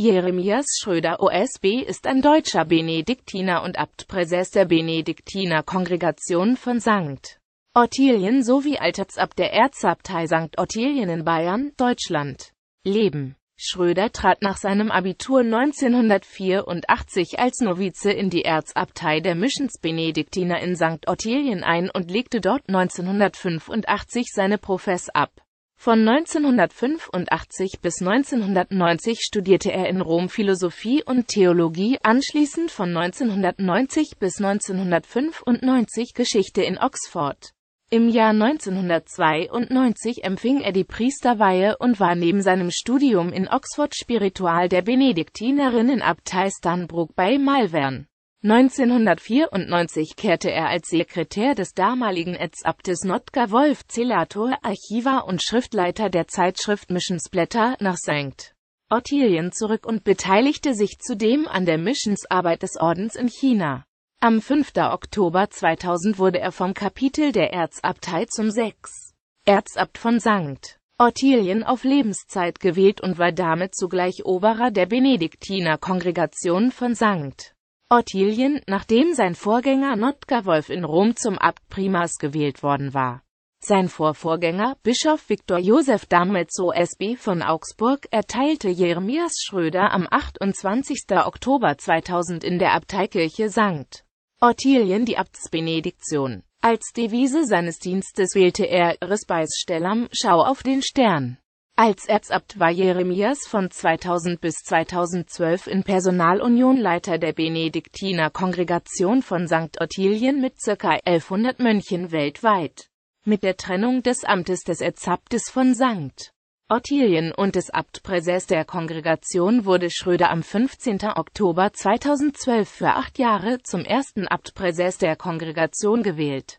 Jeremias Schröder OSB ist ein deutscher Benediktiner und Abtpräses der Benediktinerkongregation von St. Ottilien sowie Alltagsabt der Erzabtei St. Ottilien in Bayern, Deutschland. Leben Schröder trat nach seinem Abitur 1984 als Novize in die Erzabtei der Missions-Benediktiner in St. Ottilien ein und legte dort 1985 seine Profess ab. Von 1985 bis 1990 studierte er in Rom Philosophie und Theologie, anschließend von 1990 bis 1995 Geschichte in Oxford. Im Jahr 1992 empfing er die Priesterweihe und war neben seinem Studium in Oxford Spiritual der Benediktinerinnenabtei Stanbrook bei Malvern. 1994 kehrte er als Sekretär des damaligen Erzabtes Notka Wolf Zelator, Archivar und Schriftleiter der Zeitschrift Missionsblätter, nach St. Ottilien zurück und beteiligte sich zudem an der Missionsarbeit des Ordens in China. Am 5. Oktober 2000 wurde er vom Kapitel der Erzabtei zum 6. Erzabt von St. Ottilien auf Lebenszeit gewählt und war damit zugleich Oberer der Benediktiner-Kongregation von St. Ottilien, nachdem sein Vorgänger Notka Wolf in Rom zum Abt Primas gewählt worden war. Sein Vorvorgänger, Bischof Viktor Josef Dametzo SB von Augsburg, erteilte Jeremias Schröder am 28. Oktober 2000 in der Abteikirche St. Ottilien die Abtsbenediktion. Als Devise seines Dienstes wählte er Rispeis Stellam, schau auf den Stern. Als Erzabt war Jeremias von 2000 bis 2012 in Personalunion Leiter der Benediktiner Kongregation von St. Ottilien mit ca. 1100 Mönchen weltweit. Mit der Trennung des Amtes des Erzabtes von St. Ottilien und des Abtpräses der Kongregation wurde Schröder am 15. Oktober 2012 für acht Jahre zum ersten Abtpräses der Kongregation gewählt.